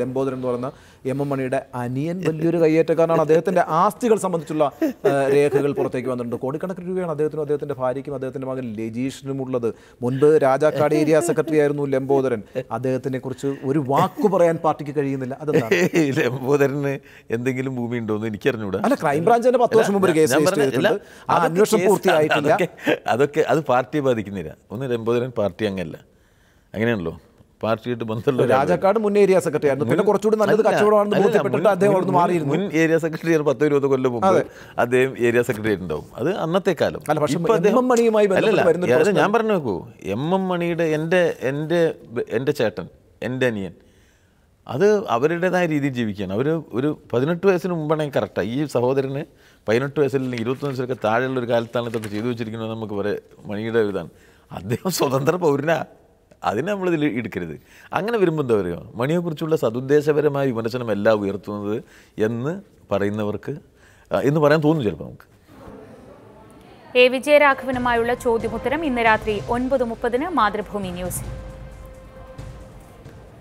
ലംബോദരൻ എന്ന് പറയുന്ന M M മണിയുടെ അനിയൻ വലിയൊരു കയ്യേറ്റക്കാരനാണ് അദ്ദേഹത്തിന്റെ ആസ്തികൾ സംബന്ധിച്ചുള്ള രേഖകൾ പുറത്തേക്ക് വന്നിട്ടുണ്ട് കോടിക്കണക്കിന് രൂപയാണ് അദ്ദേഹത്തിനും അദ്ദേഹത്തിന്റെ ഭാര്യയ്ക്കും അദ്ദേഹത്തിന്റെ മകൻ ലജീഷിനും ഉള്ളത് മുൻപ് രാജാക്കാട് ഏരിയ സെക്രട്ടറി ആയിരുന്നു ലംബോദരൻ അദ്ദേഹത്തിനെ കുറിച്ച് ഒരു വാക്ക് പറയാൻ പാർട്ടിക്ക് കഴിയുന്നില്ല അത് ലംബോദരന് എന്തെങ്കിലും ഭൂമി ഉണ്ടോ എന്ന് എനിക്കറിഞ്ഞൂടാ അല്ല ക്രൈംബ്രാഞ്ച് തന്നെ പത്ത് വർഷം മുമ്പ് ഒരു കേസ് ആ അന്വേഷണം പൂർത്തിയായിട്ടില്ല അതൊക്കെ അത് പാർട്ടിയെ ബാധിക്കുന്നില്ല ഒന്ന് ലംബോദരൻ പാർട്ടി അങ്ങല്ല അങ്ങനെയാണല്ലോ പാർട്ടിയായിട്ട് ബന്ധമുള്ള രാജാക്കാട് മുൻ ഏരിയ സെക്രട്ടറി ആയിരുന്നു പിന്നെ കുറച്ചുകൂടി നല്ലത് കച്ചവടമാണെന്ന് ബോധ്യപ്പെട്ടിട്ട് അദ്ദേഹം അവിടെ മാറിയിരുന്നു മുൻ ഏരിയ സെക്രട്ടറി ആയിരുന്നു പത്തോ ഇരുപത് കൊല്ലം മുമ്പ് അദ്ദേഹം ഏരിയ സെക്രട്ടറി ഉണ്ടാവും അത് അന്നത്തെ കാലം മണിയുമായി അല്ല ഞാൻ പറഞ്ഞു നോക്കൂ എം എം മണിയുടെ എൻ്റെ എൻ്റെ എൻ്റെ ചേട്ടൻ എൻ്റെ അനിയൻ അത് അവരുടേതായ രീതിയിൽ ജീവിക്കുകയാണ് അവർ ഒരു പതിനെട്ട് വയസ്സിന് മുമ്പാണെങ്കിൽ കറക്റ്റാണ് ഈ സഹോദരന് പതിനെട്ട് വയസ്സിൽ ഇരുപത്തൊന്ന് വയസ്സിലൊക്കെ താഴെയുള്ള ഒരു കാലത്താണ് ഇതൊക്കെ ചെയ്തു വെച്ചിരിക്കുന്നത് നമുക്ക് വരെ മണിയുടെ ഇതാണ് അദ്ദേഹം സ്വതന്ത്ര പൗരനാണ് അതിനെ നമ്മളിതിൽ എടുക്കരുത് അങ്ങനെ വരുമ്പോൾ എന്താ പറയുക മണിയെക്കുറിച്ചുള്ള സതുദ്ദേശപരമായ വിമർശനം എല്ലാം ഉയർത്തുന്നത് എന്ന് പറയുന്നവർക്ക് എന്ന് പറയാൻ തോന്നും ചിലപ്പോൾ നമുക്ക് എ വിജയരാഘവനുമായുള്ള ചോദ്യമുത്തരം ഇന്ന് രാത്രി ഒൻപത് മുപ്പതിന് മാതൃഭൂമി ന്യൂസിൽ